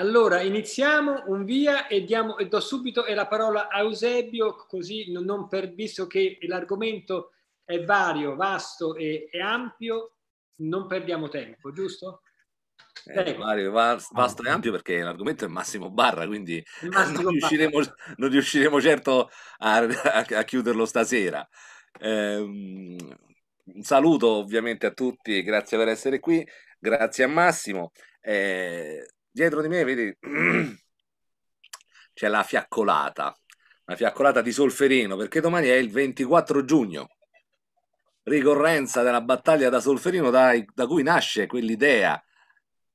Allora, iniziamo un via e, diamo, e do subito la parola a Eusebio, così non per, visto che l'argomento è vario, vasto e, e ampio, non perdiamo tempo, giusto? Eh, Mario, vasto e ampio perché l'argomento è Massimo Barra, quindi Massimo non, riusciremo, Barra. non, riusciremo, certo a, a, a chiuderlo stasera. Eh, un saluto ovviamente a tutti, grazie per essere qui, grazie a Massimo. Eh, dietro di me, vedi, c'è la fiaccolata, la fiaccolata di Solferino, perché domani è il 24 giugno, ricorrenza della battaglia da Solferino, dai, da cui nasce quell'idea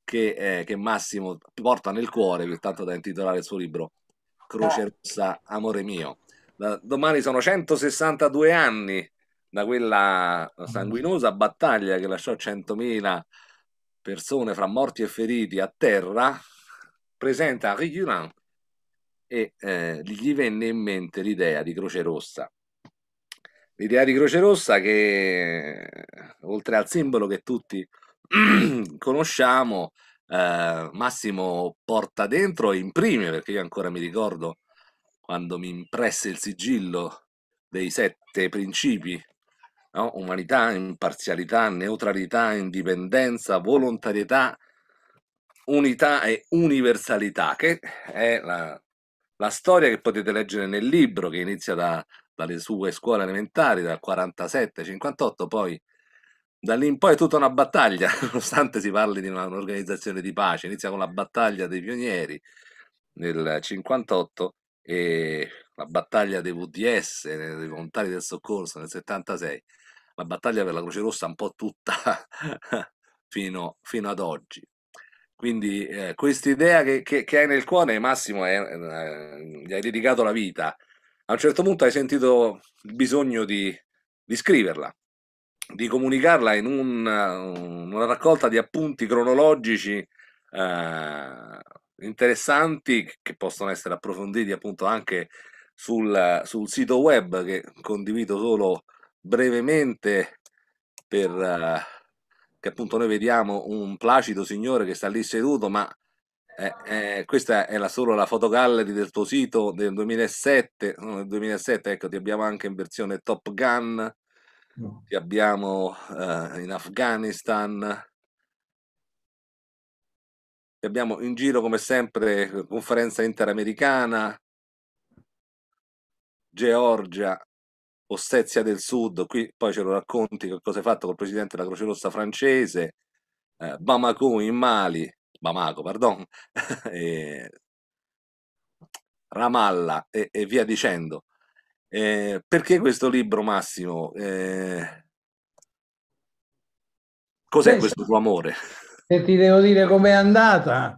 che, eh, che, Massimo porta nel cuore, pertanto da intitolare il suo libro Croce Rossa, Amore mio. Da, domani sono 162 anni da quella mm. sanguinosa battaglia che lasciò 100.000 persone fra morti e feriti a terra, presenta Henri Durand e eh, gli venne in mente l'idea di Croce Rossa. L'idea di Croce Rossa che, oltre al simbolo che tutti conosciamo, eh, Massimo porta dentro e imprime, perché io ancora mi ricordo quando mi impresse il sigillo dei sette principi no? umanità, imparzialità, neutralità, indipendenza, volontarietà, unità e universalità, che è la, la storia che potete leggere nel libro che inizia da, dalle sue scuole elementari, dal 47-58, poi da lì in poi è tutta una battaglia, nonostante si parli di un'organizzazione di pace, inizia con la battaglia dei pionieri nel 58 e la battaglia dei VDS, dei volontari del soccorso nel 76 la battaglia per la Croce Rossa un po' tutta fino, fino, ad oggi. Quindi eh, questa idea che, che, che, hai nel cuore, Massimo, è, eh, gli hai dedicato la vita. A un certo punto hai sentito il bisogno di, di scriverla, di comunicarla in un, una raccolta di appunti cronologici eh, interessanti che possono essere approfonditi appunto anche sul, sul sito web che condivido solo brevemente per uh, che appunto noi vediamo un placido signore che sta lì seduto, ma eh, eh, questa è la, solo la fotogallery del tuo sito del 2007, no, del 2007 ecco, ti abbiamo anche in versione Top Gun, no. ti abbiamo eh, in Afghanistan, ti abbiamo in giro come sempre conferenza interamericana, Georgia, Ostezia del Sud, qui poi ce lo racconti che cosa hai fatto col presidente della Croce Rossa francese, eh, Bamako in Mali, Bamako, pardon, e Ramallah e, e, via dicendo. Eh, perché questo libro, Massimo? Eh, cos'è Beh, questo tuo amore? Se ti devo dire com'è andata,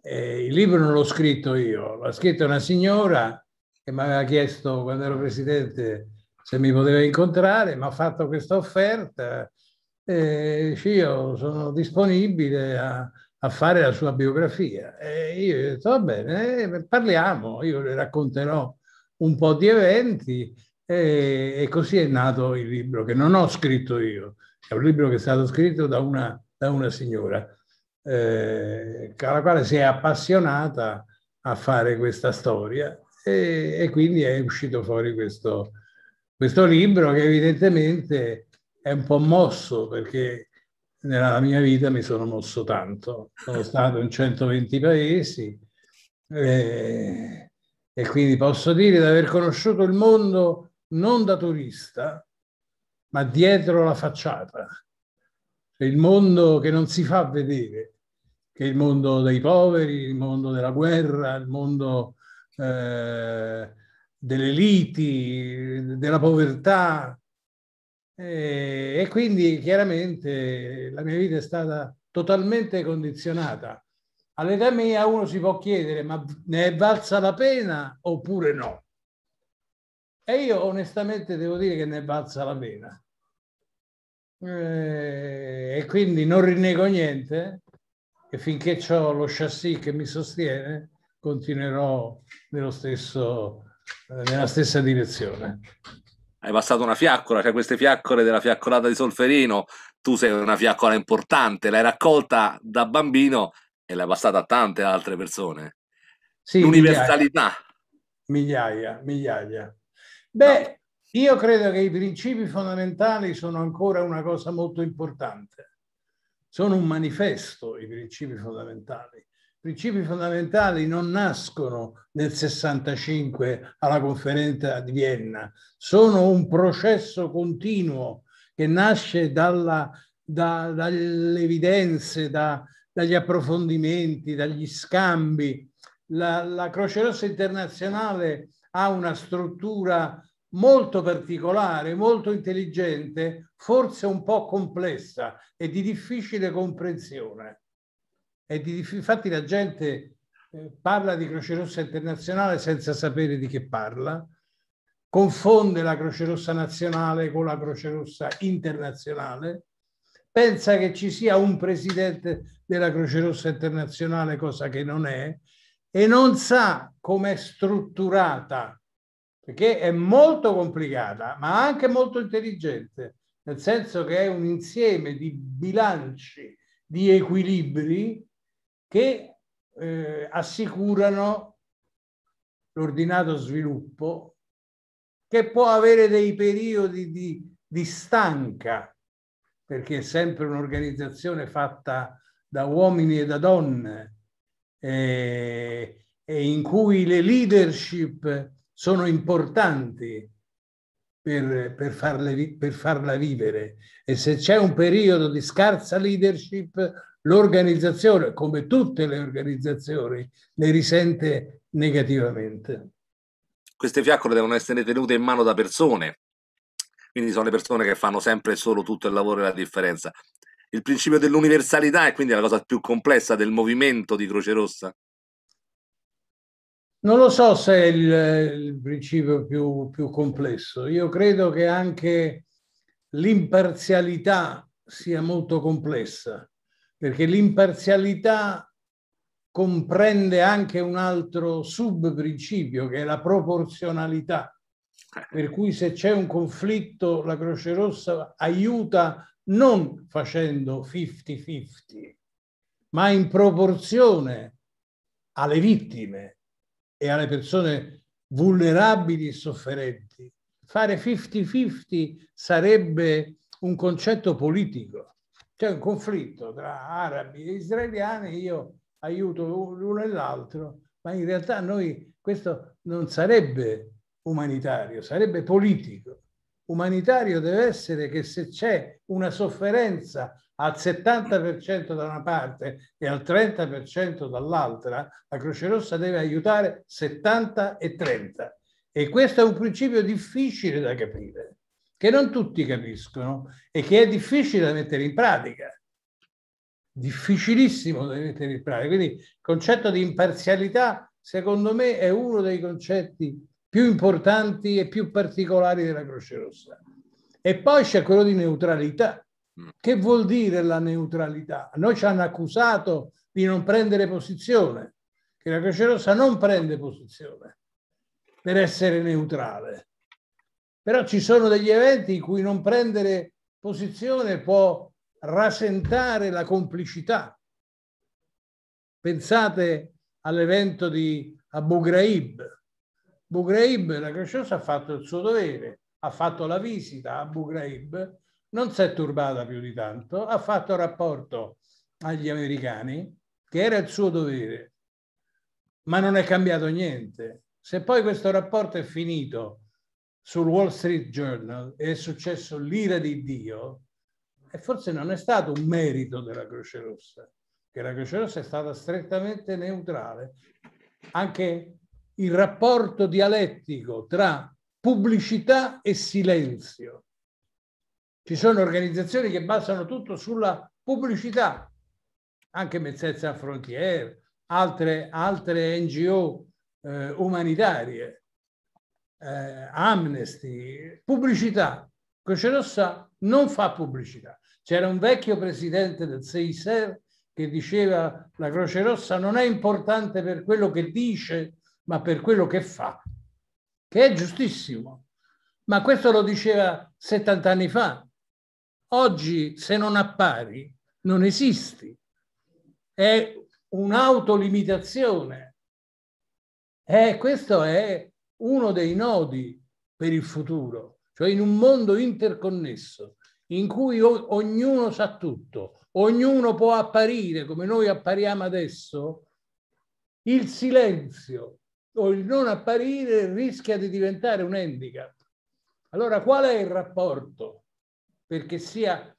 eh, il libro non l'ho scritto io, l'ha scritto una signora che mi aveva chiesto quando ero presidente se mi poteva incontrare, mi ha fatto questa offerta e io sono disponibile a, a fare la sua biografia. E io gli ho detto, va bene, eh, parliamo, io le racconterò un po' di eventi e, e, così è nato il libro che non ho scritto io, è un libro che è stato scritto da una, da una signora eh, alla quale si è appassionata a fare questa storia e, e quindi è uscito fuori questo, questo libro che evidentemente è un po' mosso perché nella mia vita mi sono mosso tanto. Sono stato in 120 paesi eh, e quindi posso dire di aver conosciuto il mondo non da turista, ma dietro la facciata. Cioè, il mondo che non si fa vedere, che è il mondo dei poveri, il mondo della guerra, il mondo eh, delle liti, della povertà. E, quindi chiaramente la mia vita è stata totalmente condizionata. All'età mia uno si può chiedere ma ne è valsa la pena oppure no? E io onestamente devo dire che ne è valsa la pena. E quindi non rinnego niente e finché ho lo chassis che mi sostiene continuerò nello stesso eh, nella stessa direzione. Hai passato una fiaccola, cioè queste fiaccole della fiaccolata di Solferino, tu sei una fiaccola importante, l'hai raccolta da bambino e l'hai passata a tante altre persone. Sì, L'universalità. Migliaia, migliaia. Beh, no. io credo che i principi fondamentali sono ancora una cosa molto importante. Sono un manifesto i principi fondamentali principi fondamentali non nascono nel 65 alla conferenza di Vienna, sono un processo continuo che nasce dalla, da, dalle evidenze, da, dagli approfondimenti, dagli scambi. La, la Croce Rossa internazionale ha una struttura molto particolare, molto intelligente, forse un po' complessa e di difficile comprensione. E di, infatti la gente eh, parla di Croce Rossa internazionale senza sapere di che parla, confonde la Croce Rossa nazionale con la Croce Rossa internazionale, pensa che ci sia un presidente della Croce Rossa internazionale, cosa che non è, e non sa come è strutturata, perché è molto complicata, ma anche molto intelligente, nel senso che è un insieme di bilanci, di equilibri che eh, assicurano l'ordinato sviluppo che può avere dei periodi di, di stanca perché è sempre un'organizzazione fatta da uomini e da donne eh, e in cui le leadership sono importanti per, per, farle, per farla vivere e se c'è un periodo di scarsa leadership l'organizzazione, come tutte le organizzazioni, ne risente negativamente. Queste fiaccole devono essere tenute in mano da persone, quindi sono le persone che fanno sempre e solo tutto il lavoro e la differenza. Il principio dell'universalità è quindi la cosa più complessa del movimento di Croce Rossa? Non lo so se è il, il principio più, più complesso. Io credo che anche l'imparzialità sia molto complessa perché l'imparzialità comprende anche un altro subprincipio che è la proporzionalità. Eh. Per cui se c'è un conflitto la Croce Rossa aiuta non facendo 50-50, ma in proporzione alle vittime e alle persone vulnerabili e sofferenti. Fare 50-50 sarebbe un concetto politico c'è un conflitto tra arabi e israeliani, io aiuto l'uno e l'altro, ma in realtà noi questo non sarebbe umanitario, sarebbe politico. Umanitario deve essere che se c'è una sofferenza al 70% da una parte e al 30% dall'altra, la Croce Rossa deve aiutare 70 e 30. E questo è un principio difficile da capire che non tutti capiscono e che è difficile da mettere in pratica. Difficilissimo da mettere in pratica. Quindi il concetto di imparzialità, secondo me, è uno dei concetti più importanti e più particolari della Croce Rossa. E poi c'è quello di neutralità. Mm. Che vuol dire la neutralità? noi ci hanno accusato di non prendere posizione, che la Croce Rossa non prende posizione per essere neutrale. Però ci sono degli eventi in cui non prendere posizione può rasentare la complicità. Pensate all'evento di Abu Ghraib. Abu Ghraib, la Cresciosa ha fatto il suo dovere, ha fatto la visita a Abu Ghraib, non si è turbata più di tanto, ha fatto rapporto agli americani, che era il suo dovere, ma non è cambiato niente. Se poi questo rapporto è finito sul Wall Street Journal è successo l'ira di Dio, e forse non è stato un merito della Croce Rossa, che la Croce Rossa è stata strettamente neutrale. Anche il rapporto dialettico tra pubblicità e silenzio. Ci sono organizzazioni che basano tutto sulla pubblicità, anche Mezzezza Frontiere, altre, altre NGO eh, umanitarie eh, Amnesty, pubblicità. Croce Rossa non fa pubblicità. C'era un vecchio presidente del CISER che diceva la Croce Rossa non è importante per quello che dice, ma per quello che fa, che è giustissimo. Ma questo lo diceva 70 anni fa. Oggi se non appari non esisti. È un'autolimitazione. Eh, questo è uno dei nodi per il futuro, cioè in un mondo interconnesso in cui ognuno sa tutto, ognuno può apparire come noi appariamo adesso, il silenzio o il non apparire rischia di diventare un handicap. Allora qual è il rapporto? Perché sia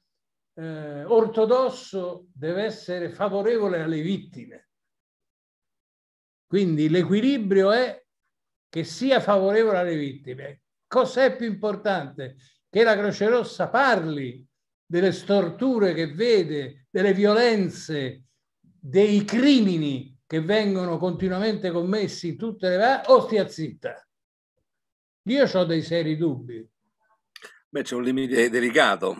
eh, ortodosso deve essere favorevole alle vittime. Quindi l'equilibrio è che sia favorevole alle vittime. Cos'è più importante? Che la Croce Rossa parli delle storture che vede, delle violenze, dei crimini che vengono continuamente commessi in tutte le varie, o stia zitta. Io ho dei seri dubbi. Beh, c'è un limite delicato,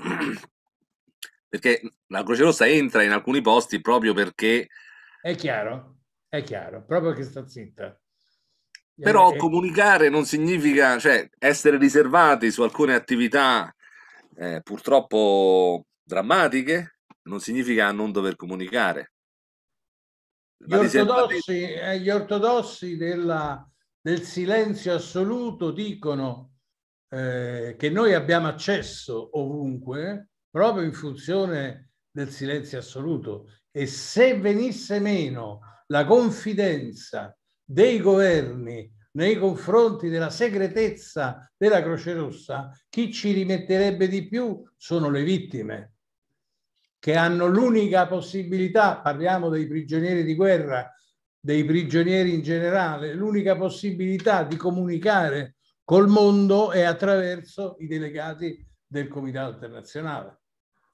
perché la Croce Rossa entra in alcuni posti proprio perché... È chiaro, è chiaro, proprio perché sta zitta. Però eh, comunicare non significa, cioè, essere riservati su alcune attività eh, purtroppo drammatiche non significa non dover comunicare. Gli ortodossi, eh, gli ortodossi, della, del silenzio assoluto dicono eh, che noi abbiamo accesso ovunque eh, proprio in funzione del silenzio assoluto e se venisse meno la confidenza dei governi nei confronti della segretezza della Croce Rossa, chi ci rimetterebbe di più sono le vittime, che hanno l'unica possibilità, parliamo dei prigionieri di guerra, dei prigionieri in generale, l'unica possibilità di comunicare col mondo è attraverso i delegati del Comitato internazionale.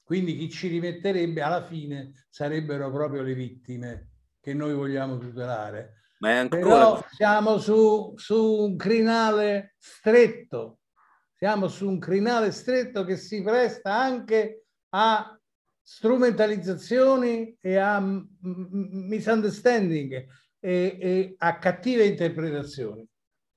Quindi chi ci rimetterebbe alla fine sarebbero proprio le vittime che noi vogliamo tutelare ma è ancora... Però siamo su, su un crinale stretto, siamo su un crinale stretto che si presta anche a strumentalizzazioni e a misunderstanding e, e, a cattive interpretazioni.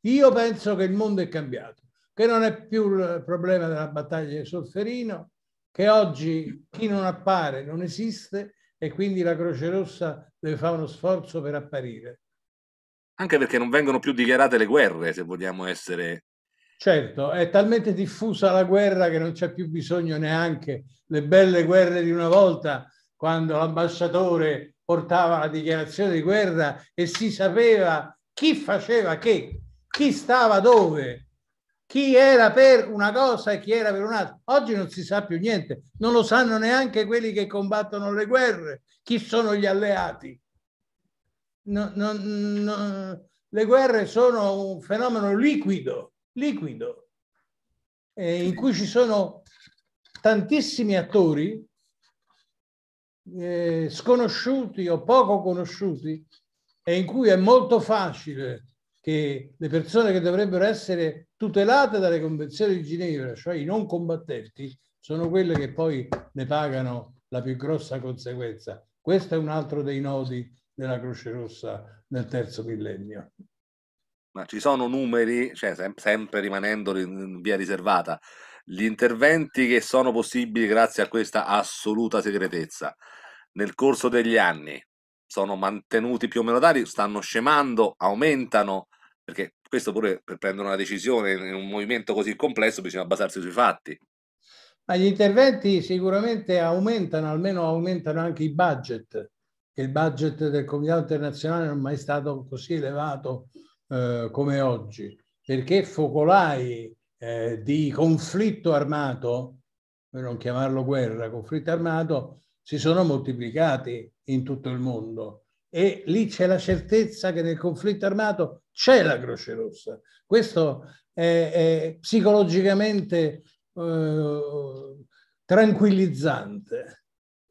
Io penso che il mondo è cambiato, che non è più il problema della battaglia di Solferino, che oggi chi non appare non esiste e quindi la Croce Rossa deve fare uno sforzo per apparire anche perché non vengono più dichiarate le guerre, se vogliamo essere... Certo, è talmente diffusa la guerra che non c'è più bisogno neanche le belle guerre di una volta, quando l'ambasciatore portava la dichiarazione di guerra e si sapeva chi faceva che, chi stava dove, chi era per una cosa e chi era per un'altra. Oggi non si sa più niente, non lo sanno neanche quelli che combattono le guerre, chi sono gli alleati no, no, no, le guerre sono un fenomeno liquido, liquido, eh, in cui ci sono tantissimi attori eh, sconosciuti o poco conosciuti e in cui è molto facile che le persone che dovrebbero essere tutelate dalle convenzioni di Ginevra, cioè i non combattenti, sono quelle che poi ne pagano la più grossa conseguenza. Questo è un altro dei nodi della Croce Rossa nel terzo millennio. Ma ci sono numeri, cioè sem- sempre rimanendo in via riservata, gli interventi che sono possibili grazie a questa assoluta segretezza nel corso degli anni sono mantenuti più o meno tali, stanno scemando, aumentano, perché questo pure per prendere una decisione in un movimento così complesso bisogna basarsi sui fatti. Ma gli interventi sicuramente aumentano, almeno aumentano anche i budget il budget del Comitato internazionale non è mai stato così elevato eh, come oggi, perché focolai eh, di conflitto armato, per non chiamarlo guerra, conflitto armato, si sono moltiplicati in tutto il mondo e lì c'è la certezza che nel conflitto armato c'è la Croce Rossa. Questo è, è psicologicamente eh, tranquillizzante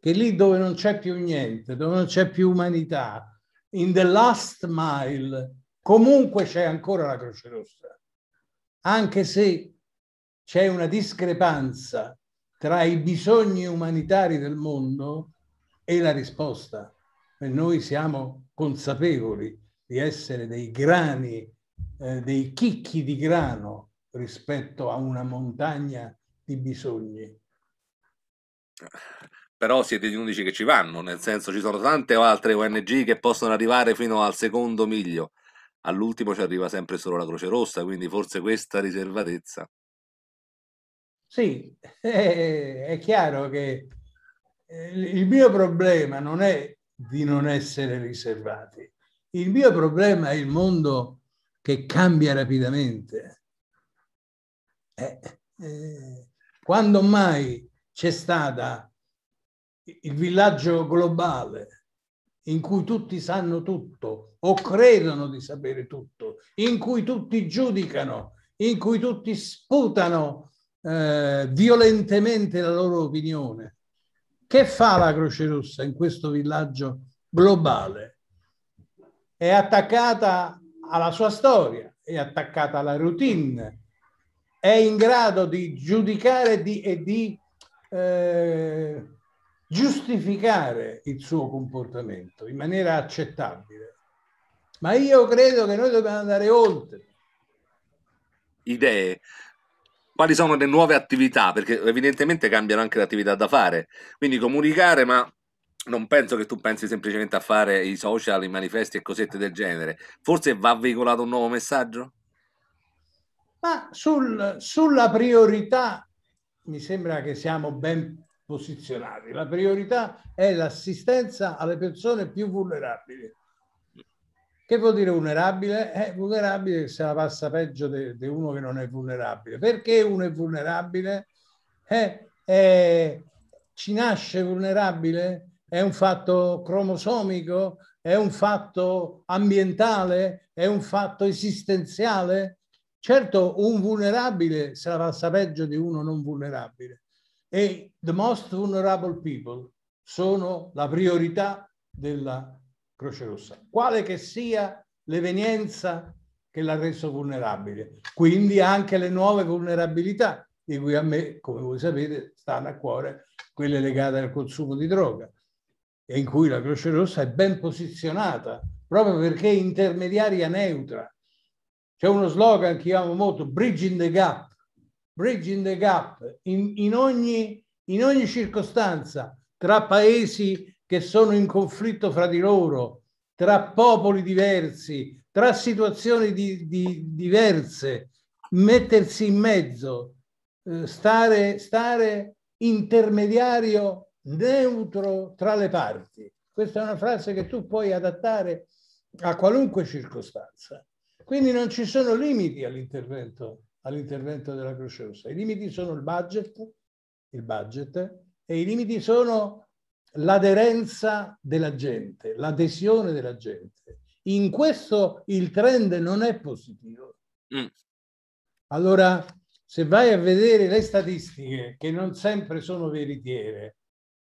che lì dove non c'è più niente, dove non c'è più umanità, in the last mile, comunque c'è ancora la Croce Rossa, anche se c'è una discrepanza tra i bisogni umanitari del mondo e la risposta. E noi siamo consapevoli di essere dei grani, eh, dei chicchi di grano rispetto a una montagna di bisogni però siete gli unici che ci vanno, nel senso ci sono tante altre ONG che possono arrivare fino al secondo miglio, all'ultimo ci arriva sempre solo la Croce Rossa, quindi forse questa riservatezza. Sì, è, chiaro che eh, il mio problema non è di non essere riservati, il mio problema è il mondo che cambia rapidamente. Eh, eh, quando mai c'è stata il villaggio globale in cui tutti sanno tutto o credono di sapere tutto, in cui tutti giudicano, in cui tutti sputano eh, violentemente la loro opinione. Che fa la Croce Rossa in questo villaggio globale? È attaccata alla sua storia, è attaccata alla routine, è in grado di giudicare di, e di eh, giustificare il suo comportamento in maniera accettabile. Ma io credo che noi dobbiamo andare oltre. Idee. Quali sono le nuove attività? Perché evidentemente cambiano anche le attività da fare. Quindi comunicare, ma non penso che tu pensi semplicemente a fare i social, i manifesti e cosette del genere. Forse va veicolato un nuovo messaggio? Ma sul, sulla priorità mi sembra che siamo ben posizionati. La priorità è l'assistenza alle persone più vulnerabili. Che vuol dire vulnerabile? È vulnerabile che se la passa peggio di uno che non è vulnerabile. Perché uno è vulnerabile? È, eh, è, ci nasce vulnerabile? È un fatto cromosomico? È un fatto ambientale? È un fatto esistenziale? Certo, un vulnerabile se la passa peggio di uno non vulnerabile e the most vulnerable people sono la priorità della Croce Rossa, quale che sia l'evenienza che l'ha reso vulnerabile. Quindi anche le nuove vulnerabilità, di cui a me, come voi sapete, stanno a cuore quelle legate al consumo di droga, e in cui la Croce Rossa è ben posizionata, proprio perché è intermediaria neutra. C'è uno slogan che io amo molto, Bridging the Gap, bridging the gap in, in, ogni, in ogni circostanza tra paesi che sono in conflitto fra di loro, tra popoli diversi, tra situazioni di, di, diverse, mettersi in mezzo, eh, stare, stare intermediario neutro tra le parti. Questa è una frase che tu puoi adattare a qualunque circostanza. Quindi non ci sono limiti all'intervento all'intervento della Croce Rossa. I limiti sono il budget, il budget e i limiti sono l'aderenza della gente, l'adesione della gente. In questo il trend non è positivo. Mm. Allora, se vai a vedere le statistiche, che non sempre sono veritiere,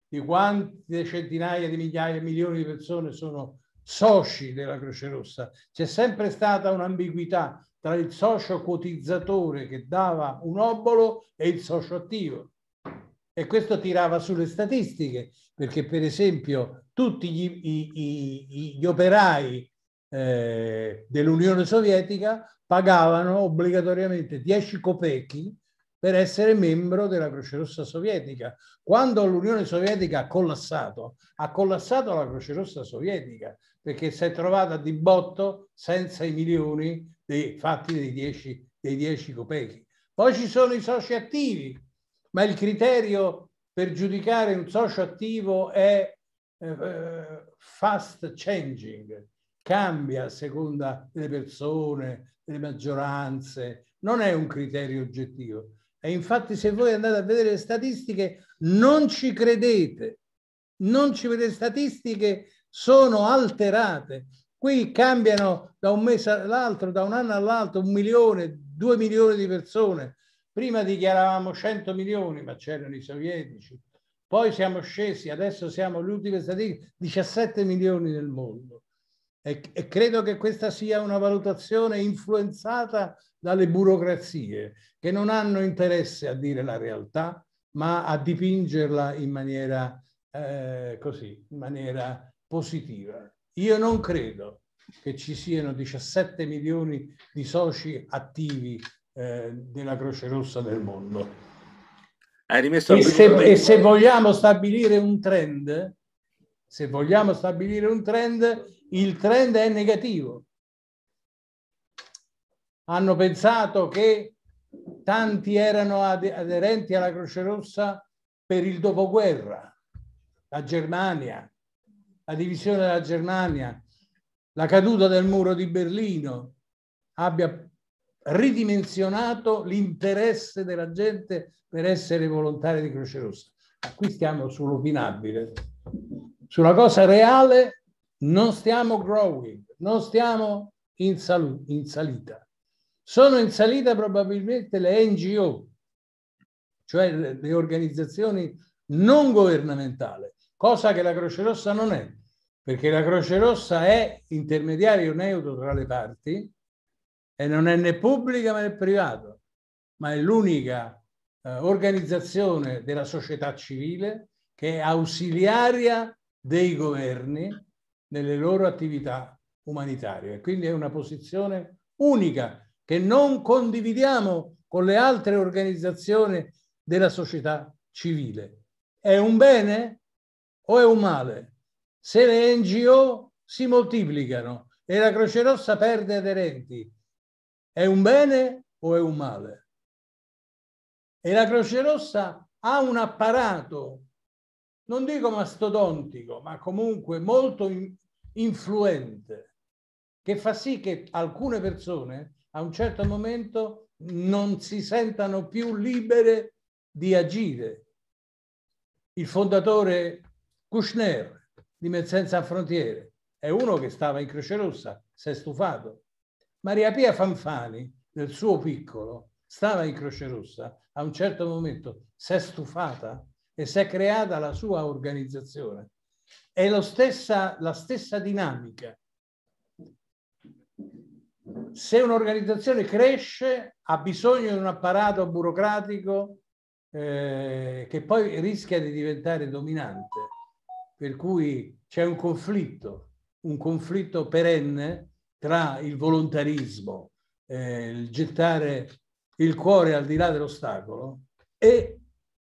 di quante centinaia di migliaia, milioni di persone sono soci della Croce Rossa, c'è sempre stata un'ambiguità, tra il socio quotizzatore che dava un obolo e il socio attivo. E questo tirava sulle statistiche, perché per esempio tutti gli, gli, gli operai eh, dell'Unione Sovietica pagavano obbligatoriamente 10 copechi per essere membro della Croce Rossa Sovietica. Quando l'Unione Sovietica ha collassato, ha collassato la Croce Rossa Sovietica perché si è trovata di botto senza i milioni dei, fatti dei 10, dei 10 copechi. Poi ci sono i soci attivi, ma il criterio per giudicare un socio attivo è eh, fast changing, cambia a seconda delle persone, delle maggioranze, non è un criterio oggettivo. E infatti se voi andate a vedere le statistiche non ci credete, non ci vedete, le statistiche sono alterate. Qui cambiano da un mese all'altro, da un anno all'altro, un milione, due milioni di persone. Prima dichiaravamo 100 milioni, ma c'erano i sovietici. Poi siamo scesi, adesso siamo l'ultima statistica, 17 milioni nel mondo. E, e credo che questa sia una valutazione influenzata dalle burocrazie, che non hanno interesse a dire la realtà, ma a dipingerla in maniera eh, così, in maniera positiva. Io non credo che ci siano 17 milioni di soci attivi eh, della Croce Rossa del mondo. E se, e se vogliamo stabilire un trend, se vogliamo stabilire un trend, il trend è negativo. Hanno pensato che tanti erano aderenti alla Croce Rossa per il dopoguerra, la Germania, la divisione della Germania, la caduta del muro di Berlino abbia ridimensionato l'interesse della gente per essere volontari di Croce Rossa. Qui stiamo sull'opinabile, sulla cosa reale non stiamo growing, non stiamo in, in salita. Sono in salita probabilmente le NGO, cioè le organizzazioni non governamentali, cosa che la Croce Rossa non è, perché la Croce Rossa è intermediario neutro tra le parti e non è né pubblica né privata, ma è l'unica eh, organizzazione della società civile che è ausiliaria dei governi nelle loro attività umanitarie. quindi è una posizione unica che non condividiamo con le altre organizzazioni della società civile. È un bene? o è un male. Se le NGO si moltiplicano e la Croce Rossa perde aderenti, è un bene o è un male? E la Croce Rossa ha un apparato, non dico mastodontico, ma comunque molto in, influente, che fa sì che alcune persone a un certo momento non si sentano più libere di agire. Il fondatore Kushner di Med Senza Frontiere è uno che stava in Croce Rossa, si è stufato. Maria Pia Fanfani, nel suo piccolo, stava in Croce Rossa, a un certo momento si è stufata e si è creata la sua organizzazione. È lo stessa, la stessa dinamica. Se un'organizzazione cresce, ha bisogno di un apparato burocratico eh, che poi rischia di diventare dominante per cui c'è un conflitto, un conflitto perenne tra il volontarismo, eh, il gettare il cuore al di là dell'ostacolo e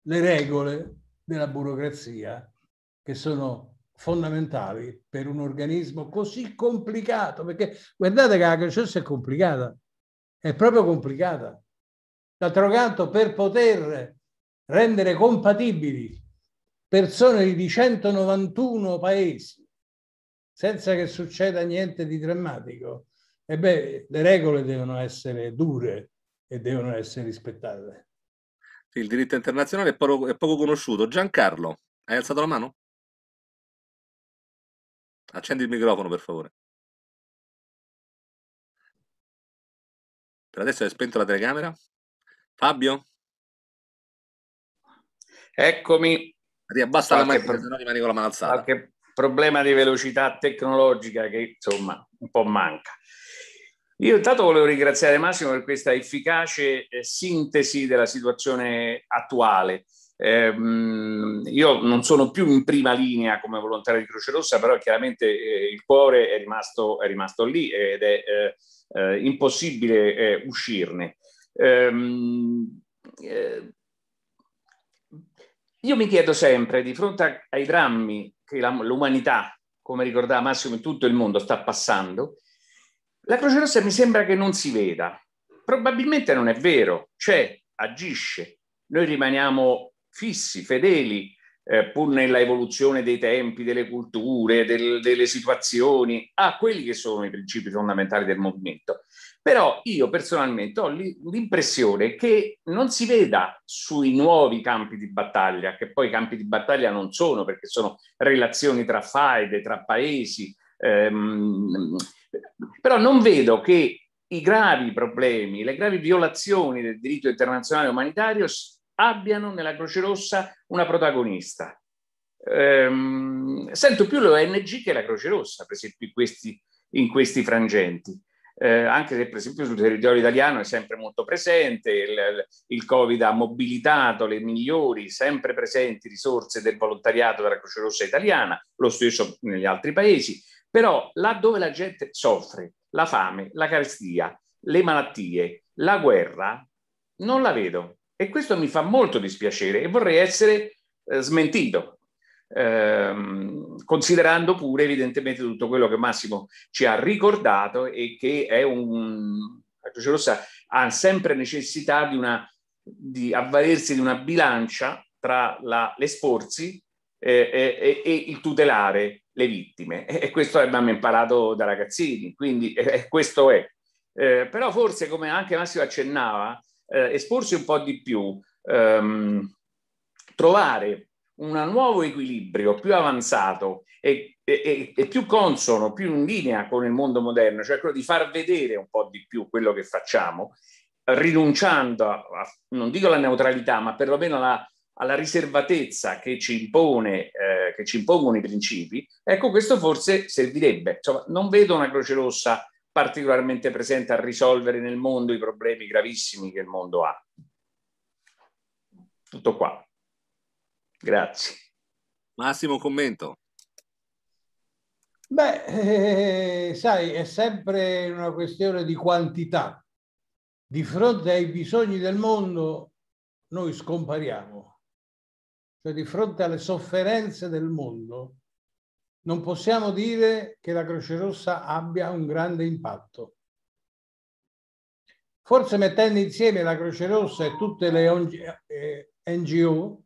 le regole della burocrazia che sono fondamentali per un organismo così complicato, perché guardate che la crescenza è complicata, è proprio complicata. D'altro canto, per poter rendere compatibili persone di 191 paesi senza che succeda niente di drammatico, e beh, le regole devono essere dure e devono essere rispettate. Il diritto internazionale è poco, è poco conosciuto. Giancarlo, hai alzato la mano? Accendi il microfono, per favore. Per adesso hai spento la telecamera. Fabio? Eccomi riabbassa la macchina, pro... se no rimani con la mano alzata. Qualche problema di velocità tecnologica che insomma un po' manca. Io intanto volevo ringraziare Massimo per questa efficace eh, sintesi della situazione attuale. Eh, io non sono più in prima linea come volontario di Croce Rossa, però chiaramente eh, il cuore è rimasto, è rimasto, lì ed è eh, eh, impossibile uscirne. Ehm, eh, io mi chiedo sempre, di fronte ai drammi che l'umanità, come ricordava Massimo, in tutto il mondo sta passando, la Croce Rossa mi sembra che non si veda. Probabilmente non è vero, c'è, agisce. Noi rimaniamo fissi, fedeli, eh, pur nella evoluzione dei tempi, delle culture, del, delle situazioni, a quelli che sono i principi fondamentali del movimento. Però io personalmente ho l'impressione che non si veda sui nuovi campi di battaglia, che poi campi di battaglia non sono, perché sono relazioni tra faide, tra paesi, ehm, però non vedo che i gravi problemi, le gravi violazioni del diritto internazionale umanitario abbiano nella Croce Rossa una protagonista. Ehm, sento più le ONG che la Croce Rossa, per esempio, in questi, in questi frangenti eh, anche se per esempio sul territorio italiano è sempre molto presente, il, il, Covid ha mobilitato le migliori, sempre presenti risorse del volontariato della Croce Rossa italiana, lo stesso negli altri paesi, però laddove la gente soffre, la fame, la carestia, le malattie, la guerra, non la vedo. E questo mi fa molto dispiacere e vorrei essere eh, smentito, ehm, considerando pure evidentemente tutto quello che Massimo ci ha ricordato e che è un, la Croce Rossa ha sempre necessità di, una, di avvalersi di una bilancia tra la, l'esporsi eh, eh, e il tutelare le vittime. E, e questo abbiamo imparato da ragazzini, quindi eh, eh, questo è. Eh, però forse, come anche Massimo accennava, eh, esporsi un po' di più, ehm, trovare un nuovo equilibrio più avanzato e, e, e, più consono, più in linea con il mondo moderno, cioè quello di far vedere un po' di più quello che facciamo, rinunciando, a, a non dico alla neutralità, ma perlomeno alla, alla riservatezza che ci, impone, eh, che ci impongono i principi, ecco questo forse servirebbe. Insomma, non vedo una Croce Rossa particolarmente presente a risolvere nel mondo i problemi gravissimi che il mondo ha. Tutto qua. Grazie. Massimo, commento. Beh, eh, sai, è sempre una questione di quantità. Di fronte ai bisogni del mondo noi scompariamo. Cioè di fronte alle sofferenze del mondo non possiamo dire che la Croce Rossa abbia un grande impatto. Forse mettendo insieme la Croce Rossa e tutte le NGO,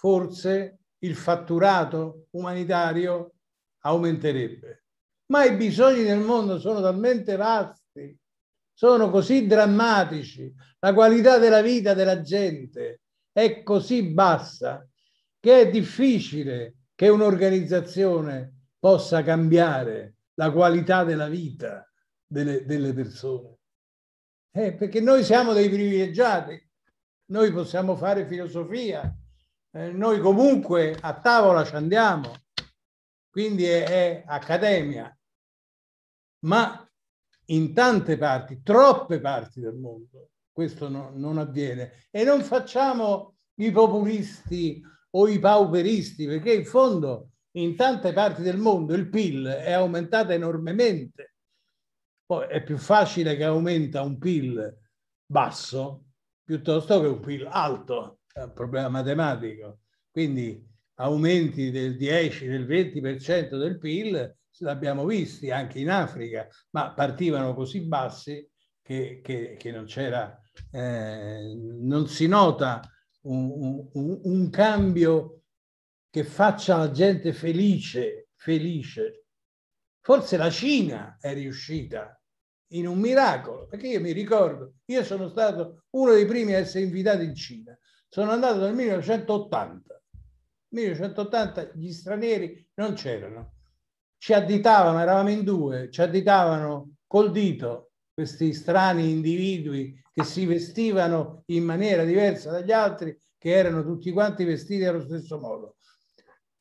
forse il fatturato umanitario aumenterebbe. Ma i bisogni del mondo sono talmente vasti, sono così drammatici, la qualità della vita della gente è così bassa che è difficile che un'organizzazione possa cambiare la qualità della vita delle, delle persone. Eh, perché noi siamo dei privilegiati, noi possiamo fare filosofia, eh, noi comunque a tavola ci andiamo, quindi è, è accademia, ma in tante parti, troppe parti del mondo, questo no, non avviene. E non facciamo i populisti o i pauperisti, perché in fondo in tante parti del mondo il PIL è aumentato enormemente. Poi è più facile che aumenta un PIL basso piuttosto che un PIL alto un problema matematico. Quindi aumenti del 10, del 20% del PIL l'abbiamo visti anche in Africa, ma partivano così bassi che, che, che non c'era, eh, non si nota un, un, un, cambio che faccia la gente felice, felice. Forse la Cina è riuscita in un miracolo, perché io mi ricordo, io sono stato uno dei primi a essere invitato in Cina sono andato nel 1980. 1980 gli stranieri non c'erano. Ci additavano, eravamo in due, ci additavano col dito questi strani individui che si vestivano in maniera diversa dagli altri, che erano tutti quanti vestiti allo stesso modo.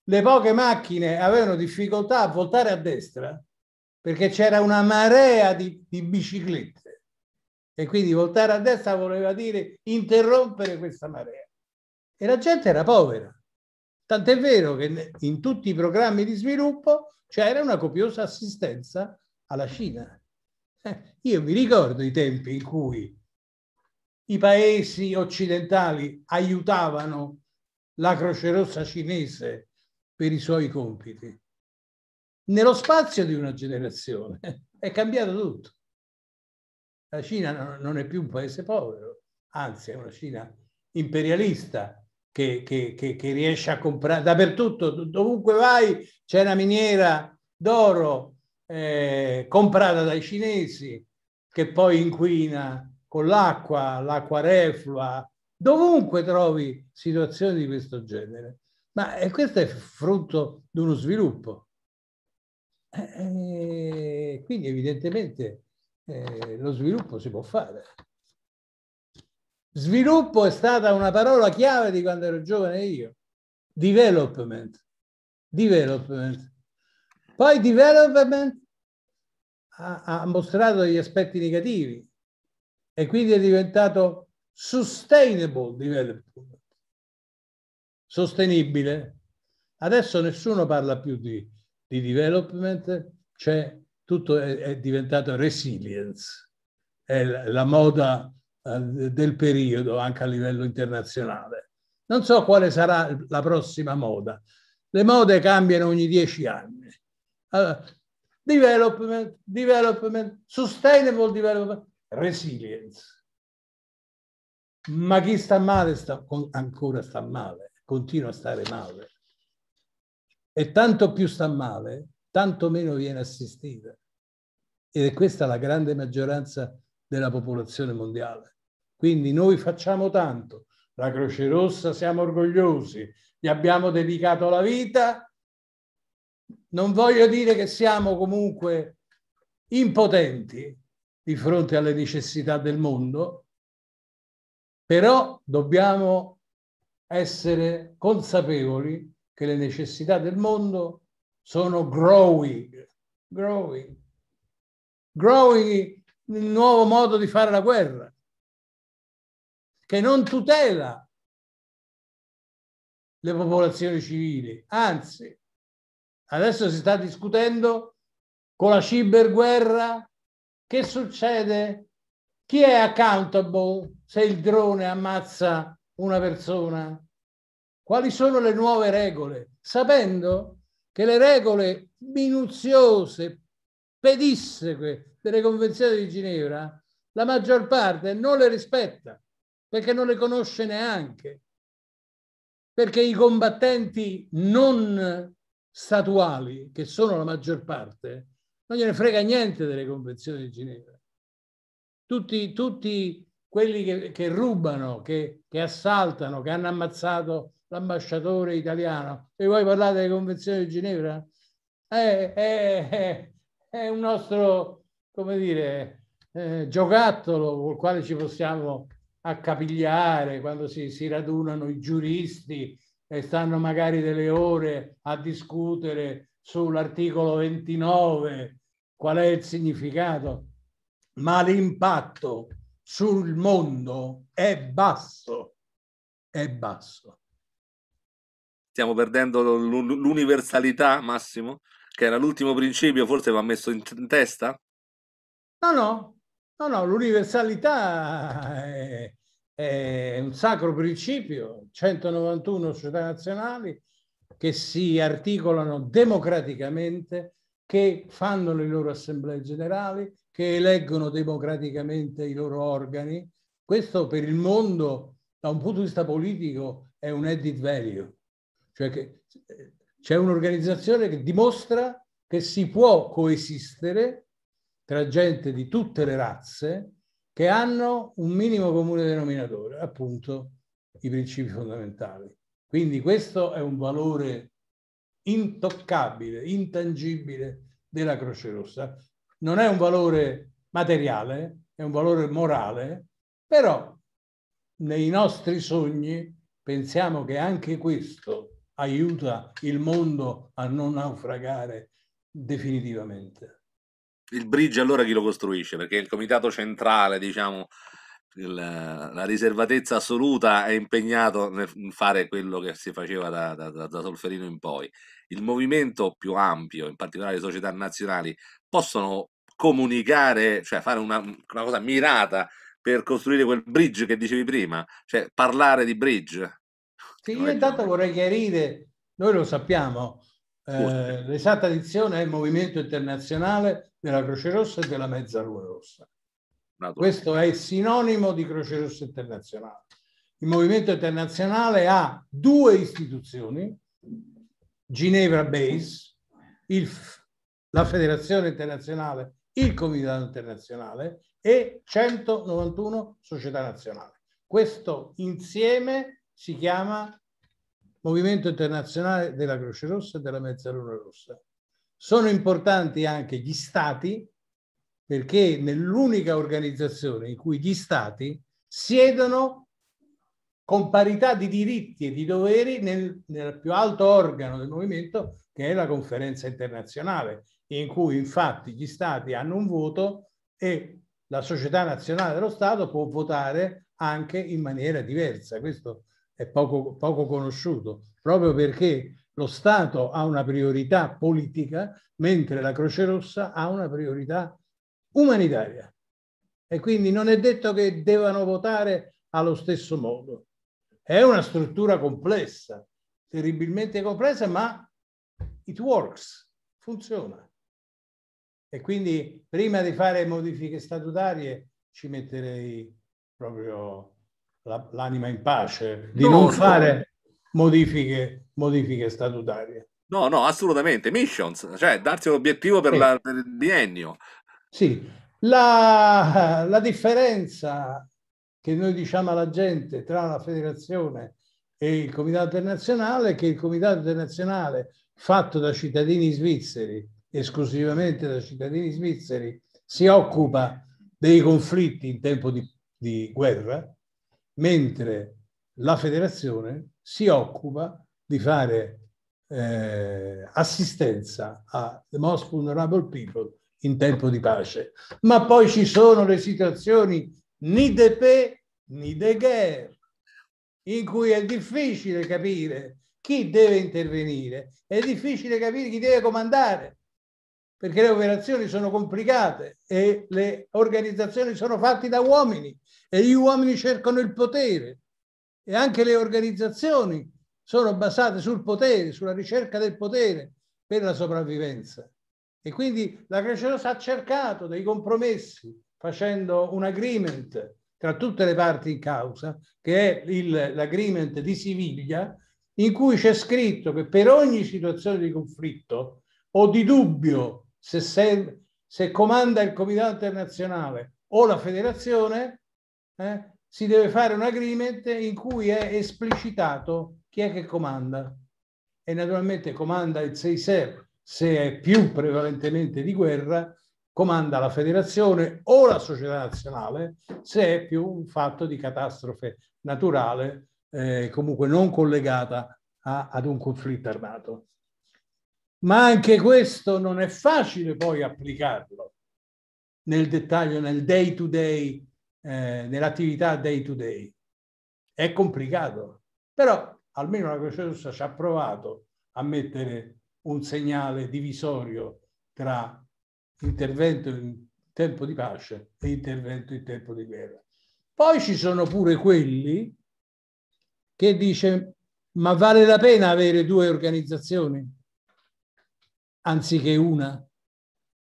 Le poche macchine avevano difficoltà a voltare a destra perché c'era una marea di, di biciclette e quindi voltare a destra voleva dire interrompere questa marea. E la gente era povera. Tant'è vero che in tutti i programmi di sviluppo c'era una copiosa assistenza alla Cina. Eh, io mi ricordo i tempi in cui i paesi occidentali aiutavano la Croce Rossa cinese per i suoi compiti. Nello spazio di una generazione è cambiato tutto. La Cina non è più un paese povero, anzi è una Cina imperialista che, che, che, che riesce a comprare dappertutto, dovunque vai c'è una miniera d'oro eh, comprata dai cinesi che poi inquina con l'acqua, l'acqua reflua, dovunque trovi situazioni di questo genere. Ma eh, questo è frutto di uno sviluppo. Eh, eh quindi evidentemente lo sviluppo si può fare. Sviluppo è stata una parola chiave di quando ero giovane io. Development. Development. Poi development ha, ha mostrato gli aspetti negativi e quindi è diventato sustainable development. Sostenibile. Adesso nessuno parla più di, di development, c'è tutto è, è diventato resilience, è la moda eh, del periodo anche a livello internazionale. Non so quale sarà la prossima moda. Le mode cambiano ogni dieci anni. Allora, development, development, sustainable development, resilience. Ma chi sta male sta, ancora sta male, continua a stare male. E tanto più sta male tanto meno viene assistita. Ed è questa la grande maggioranza della popolazione mondiale. Quindi noi facciamo tanto, la Croce Rossa siamo orgogliosi, gli abbiamo dedicato la vita. Non voglio dire che siamo comunque impotenti di fronte alle necessità del mondo, però dobbiamo essere consapevoli che le necessità del mondo sono growing, growing, growing il nuovo modo di fare la guerra, che non tutela le popolazioni civili, anzi, adesso si sta discutendo con la ciberguerra, che succede? Chi è accountable se il drone ammazza una persona? Quali sono le nuove regole? Sapendo che le regole minuziose, pedisseque delle convenzioni di Ginevra, la maggior parte non le rispetta perché non le conosce neanche, perché i combattenti non statuali, che sono la maggior parte, non gliene frega niente delle convenzioni di Ginevra. Tutti, tutti quelli che, che rubano, che, che, assaltano, che hanno ammazzato l'ambasciatore italiano e voi parlate delle convenzioni di Ginevra? È, eh, è, eh, eh, è un nostro, come dire, eh, giocattolo col quale ci possiamo accapigliare quando si, si radunano i giuristi e stanno magari delle ore a discutere sull'articolo 29 qual è il significato, ma l'impatto sul mondo è basso, è basso stiamo perdendo l'universalità, Massimo, che era l'ultimo principio, forse va messo in, testa? No, no, no, no l'universalità è, è, un sacro principio, 191 società nazionali che si articolano democraticamente, che fanno le loro assemblee generali, che eleggono democraticamente i loro organi. Questo per il mondo, da un punto di vista politico, è un added value cioè che c'è un'organizzazione che dimostra che si può coesistere tra gente di tutte le razze che hanno un minimo comune denominatore, appunto i principi fondamentali. Quindi questo è un valore intoccabile, intangibile della Croce Rossa. Non è un valore materiale, è un valore morale, però nei nostri sogni pensiamo che anche questo aiuta il mondo a non naufragare definitivamente. Il bridge allora chi lo costruisce? Perché il comitato centrale, diciamo, il, la riservatezza assoluta è impegnato nel fare quello che si faceva da, da, da Solferino in poi. Il movimento più ampio, in particolare le società nazionali, possono comunicare, cioè fare una, una cosa mirata per costruire quel bridge che dicevi prima, cioè parlare di bridge. Sì, io intanto vorrei chiarire, noi lo sappiamo, eh, l'esatta edizione è il movimento internazionale della Croce Rossa e della Mezzaluna Rossa. Questo è il sinonimo di Croce Rossa internazionale. Il movimento internazionale ha due istituzioni, Ginevra Base, il, la Federazione Internazionale, il Comitato Internazionale e 191 società nazionali. Questo insieme si chiama Movimento Internazionale della Croce Rossa e della Mezzaluna Rossa. Sono importanti anche gli stati perché nell'unica organizzazione in cui gli stati siedono con parità di diritti e di doveri nel, nel più alto organo del movimento che è la conferenza internazionale, in cui infatti gli stati hanno un voto e la società nazionale dello Stato può votare anche in maniera diversa. Questo è poco, poco conosciuto, proprio perché lo Stato ha una priorità politica, mentre la Croce Rossa ha una priorità umanitaria. E quindi non è detto che devono votare allo stesso modo. È una struttura complessa, terribilmente complessa, ma it works, funziona. E quindi prima di fare modifiche statutarie ci metterei proprio l'anima in pace, di no, non no. fare modifiche, modifiche, statutarie. No, no, assolutamente, missions, cioè darsi un obiettivo per, sì. la, per il biennio. Sì, la, la, differenza che noi diciamo alla gente tra la federazione e il comitato internazionale è che il comitato internazionale fatto da cittadini svizzeri, esclusivamente da cittadini svizzeri, si occupa dei conflitti in tempo di, di guerra, mentre la federazione si occupa di fare eh, assistenza a the most vulnerable people in tempo di pace. Ma poi ci sono le situazioni ni de paix ni de guerre, in cui è difficile capire chi deve intervenire, è difficile capire chi deve comandare perché le operazioni sono complicate e le organizzazioni sono fatte da uomini e gli uomini cercano il potere e anche le organizzazioni sono basate sul potere, sulla ricerca del potere per la sopravvivenza. E quindi la Crescerosa ha cercato dei compromessi facendo un agreement tra tutte le parti in causa, che è l'agreement di Siviglia, in cui c'è scritto che per ogni situazione di conflitto o di dubbio se, sei, se comanda il comitato internazionale o la federazione, eh, si deve fare un agreement in cui è esplicitato chi è che comanda. E naturalmente comanda il 6 se è più prevalentemente di guerra, comanda la federazione o la società nazionale, se è più un fatto di catastrofe naturale, eh, comunque non collegata a, ad un conflitto armato ma anche questo non è facile poi applicarlo nel dettaglio, nel day to day, eh, nell'attività day to day. È complicato, però almeno la Croce Rossa ci ha provato a mettere un segnale divisorio tra intervento in tempo di pace e intervento in tempo di guerra. Poi ci sono pure quelli che dice ma vale la pena avere due organizzazioni? anziché una?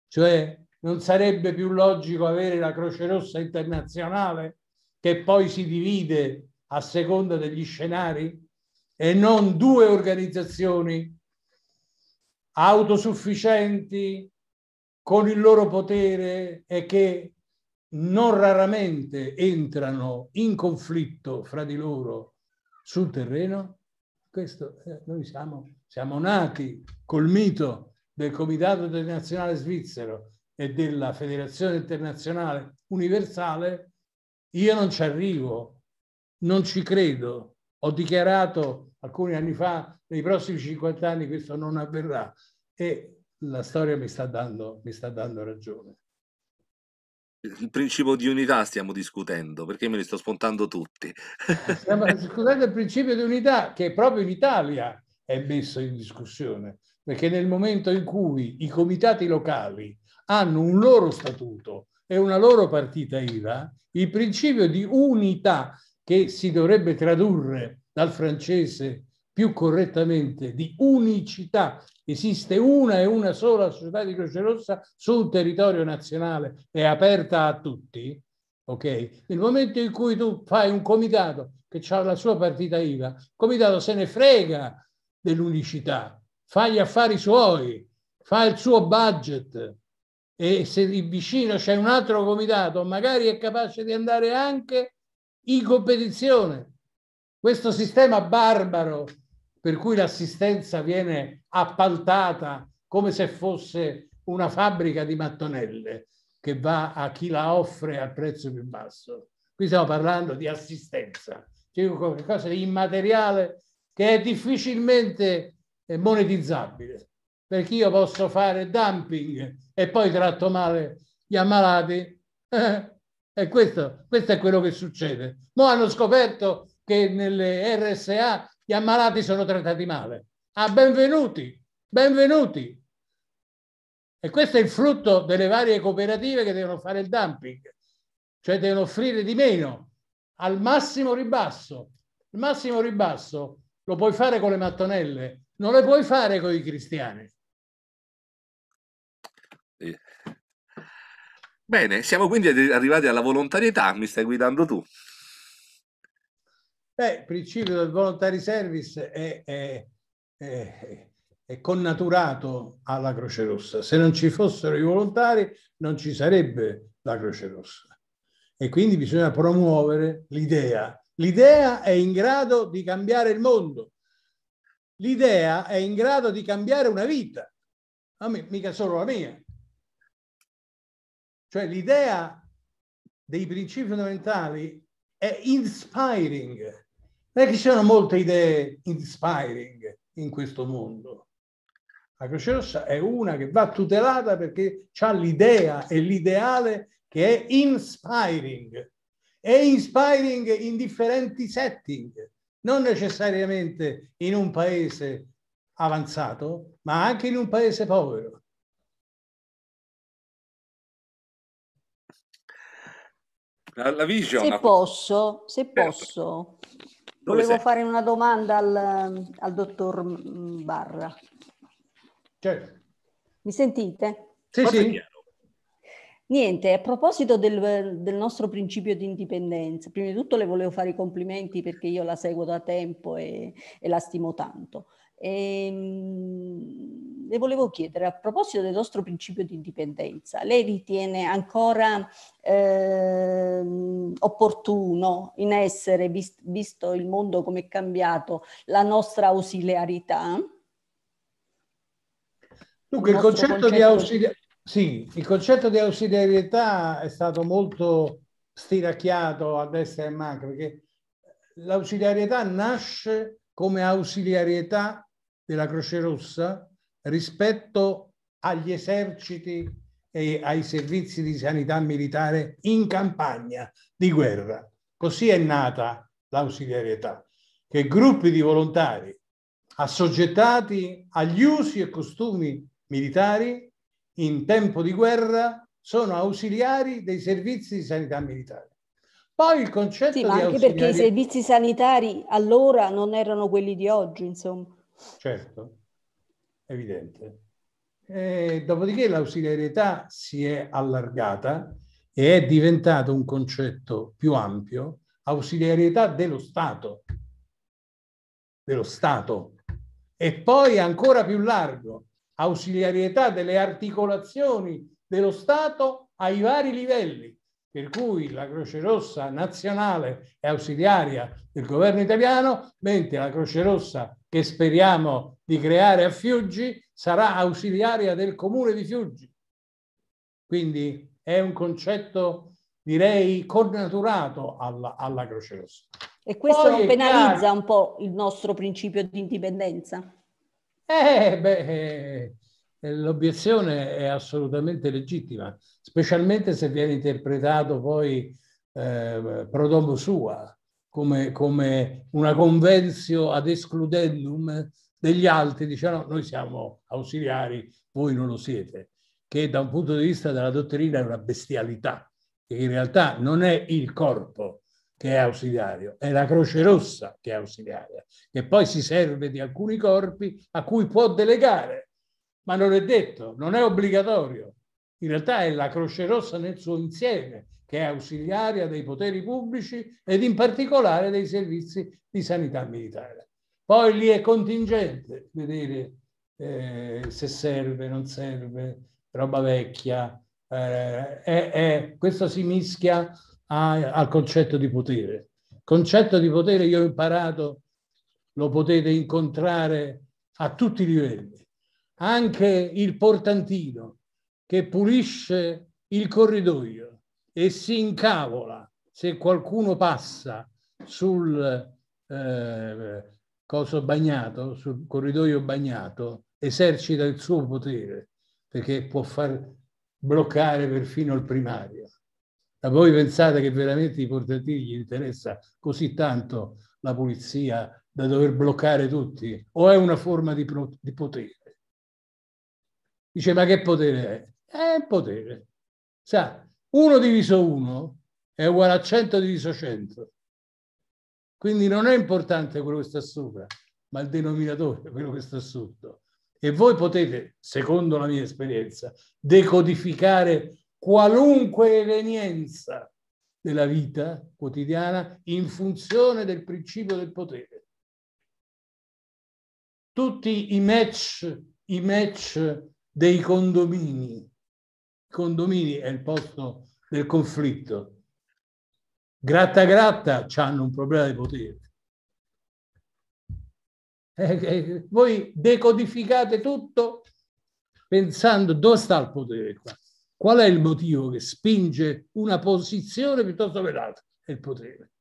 Cioè non sarebbe più logico avere la Croce Rossa internazionale che poi si divide a seconda degli scenari e non due organizzazioni autosufficienti con il loro potere e che non raramente entrano in conflitto fra di loro sul terreno? Questo eh, noi siamo, siamo nati col mito del Comitato Internazionale Svizzero e della Federazione Internazionale Universale, io non ci arrivo, non ci credo. Ho dichiarato alcuni anni fa, nei prossimi 50 anni questo non avverrà e la storia mi sta dando, mi sta dando ragione. Il principio di unità stiamo discutendo, perché me li sto spontando tutti. Eh, stiamo discutendo il principio di unità che proprio in Italia è messo in discussione perché nel momento in cui i comitati locali hanno un loro statuto e una loro partita IVA, il principio di unità che si dovrebbe tradurre dal francese più correttamente di unicità. Esiste una e una sola società di Croce Rossa sul territorio nazionale, è aperta a tutti. Okay? Nel momento in cui tu fai un comitato che ha la sua partita IVA, il comitato se ne frega dell'unicità, fa gli affari suoi, fa il suo budget e se lì vicino c'è un altro comitato, magari è capace di andare anche in competizione. Questo sistema barbaro per cui l'assistenza viene appaltata come se fosse una fabbrica di mattonelle che va a chi la offre al prezzo più basso. Qui stiamo parlando di assistenza, cioè qualcosa di immateriale che è difficilmente è monetizzabile, perché io posso fare dumping e poi tratto male gli ammalati. Eh, e questo, questo è quello che succede. No, hanno scoperto che nelle RSA gli ammalati sono trattati male. Ah, benvenuti, benvenuti. E questo è il frutto delle varie cooperative che devono fare il dumping, cioè devono offrire di meno al massimo ribasso. Il massimo ribasso lo puoi fare con le mattonelle, non le puoi fare con i cristiani. Bene, siamo quindi arrivati alla volontarietà, mi stai guidando tu. Beh, il principio del voluntary service è, è, è, è, connaturato alla Croce Rossa. Se non ci fossero i volontari non ci sarebbe la Croce Rossa. E quindi bisogna promuovere l'idea. L'idea è in grado di cambiare il mondo l'idea è in grado di cambiare una vita, non mica solo la mia. Cioè l'idea dei principi fondamentali è inspiring. Non è che ci sono molte idee inspiring in questo mondo. La Croce Rossa è una che va tutelata perché ha l'idea e l'ideale che è inspiring. È inspiring in differenti setting non necessariamente in un paese avanzato, ma anche in un paese povero. La, la vision, se posso, se certo. posso, Dove volevo sei? fare una domanda al, al dottor Barra. Certo. Mi sentite? Sì, Forse sì. Niente, a proposito del, del, nostro principio di indipendenza, prima di tutto le volevo fare i complimenti perché io la seguo da tempo e, e la stimo tanto. E, ehm, le volevo chiedere, a proposito del nostro principio di indipendenza, lei ritiene ancora eh, opportuno in essere, vist, visto il mondo come è cambiato, la nostra ausiliarità? Dunque, il, il concetto, concetto, di ausiliarità sì, il concetto di ausiliarietà è stato molto stiracchiato a destra e a manca, perché l'ausiliarietà nasce come ausiliarietà della Croce Rossa rispetto agli eserciti e ai servizi di sanità militare in campagna di guerra. Così è nata l'ausiliarietà, che gruppi di volontari assoggettati agli usi e costumi militari in tempo di guerra sono ausiliari dei servizi di sanità militare. Poi il concetto sì, ma anche perché i servizi sanitari allora non erano quelli di oggi, insomma. Certo, evidente. E dopodiché l'ausiliarietà si è allargata e è diventato un concetto più ampio, ausiliarietà dello Stato, dello Stato, e poi ancora più largo, ausiliarietà delle articolazioni dello Stato ai vari livelli, per cui la Croce Rossa nazionale è ausiliaria del governo italiano, mentre la Croce Rossa che speriamo di creare a Fiuggi sarà ausiliaria del comune di Fiuggi. Quindi è un concetto, direi, connaturato alla, alla Croce Rossa. E questo Poi non penalizza chiaro, un po' il nostro principio di indipendenza? Eh, beh, eh, l'obiezione è assolutamente legittima, specialmente se viene interpretato poi eh, pro domo sua, come, come una convenzio ad escludendum degli altri, diciamo noi siamo ausiliari, voi non lo siete, che da un punto di vista della dottrina è una bestialità, che in realtà non è il corpo che è ausiliario, è la Croce Rossa che è ausiliaria, che poi si serve di alcuni corpi a cui può delegare, ma non è detto, non è obbligatorio. In realtà è la Croce Rossa nel suo insieme che è ausiliaria dei poteri pubblici ed in particolare dei servizi di sanità militare. Poi lì è contingente vedere eh, se serve, non serve, roba vecchia. Eh, è, è, questo si mischia a, al concetto di potere. Il concetto di potere io ho imparato, lo potete incontrare a tutti i livelli. Anche il portantino che pulisce il corridoio e si incavola se qualcuno passa sul eh, coso bagnato, sul corridoio bagnato, esercita il suo potere perché può far bloccare perfino il primario. Ma voi pensate che veramente i portatili gli interessa così tanto la polizia da dover bloccare tutti? O è una forma di, di potere? Dice, ma che potere è? È un potere. Sa, 1 diviso 1 è uguale a 100 diviso 100. Quindi non è importante quello che sta sopra, ma il denominatore, quello che sta sotto. E voi potete, secondo la mia esperienza, decodificare qualunque evenienza della vita quotidiana in funzione del principio del potere. Tutti i match, i match dei condomini, i condomini è il posto del conflitto, gratta gratta hanno un problema di potere. Eh, eh, voi decodificate tutto pensando dove sta il potere qua. Qual è il motivo che spinge una posizione piuttosto che l'altra? È il potere.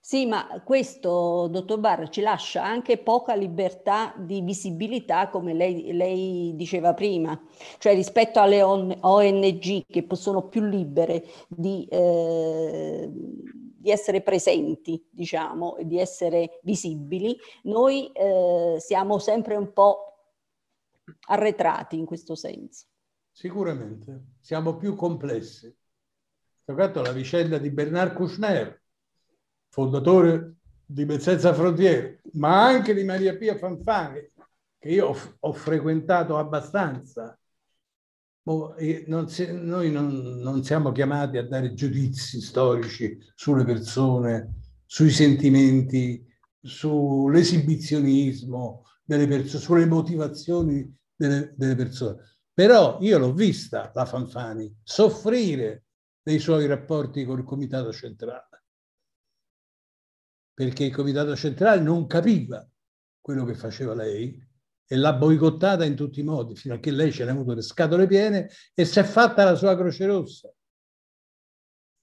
Sì, ma questo, dottor Barra, ci lascia anche poca libertà di visibilità, come lei, lei diceva prima, cioè rispetto alle ONG che sono più libere di, eh, di essere presenti, diciamo, e di essere visibili, noi eh, siamo sempre un po' arretrati in questo senso. Sicuramente, siamo più complessi. Ho toccato la vicenda di Bernard Kouchner, fondatore di Ben Senza Frontiere, ma anche di Maria Pia Fanfani, che io ho, ho frequentato abbastanza. non si, noi non, non, siamo chiamati a dare giudizi storici sulle persone, sui sentimenti, sull'esibizionismo delle persone, sulle motivazioni delle, delle persone. Però io l'ho vista la Fanfani soffrire nei suoi rapporti col Comitato Centrale, perché il Comitato Centrale non capiva quello che faceva lei e l'ha boicottata in tutti i modi, fino a che lei ce n'è avuto le scatole piene e si è fatta la sua Croce Rossa.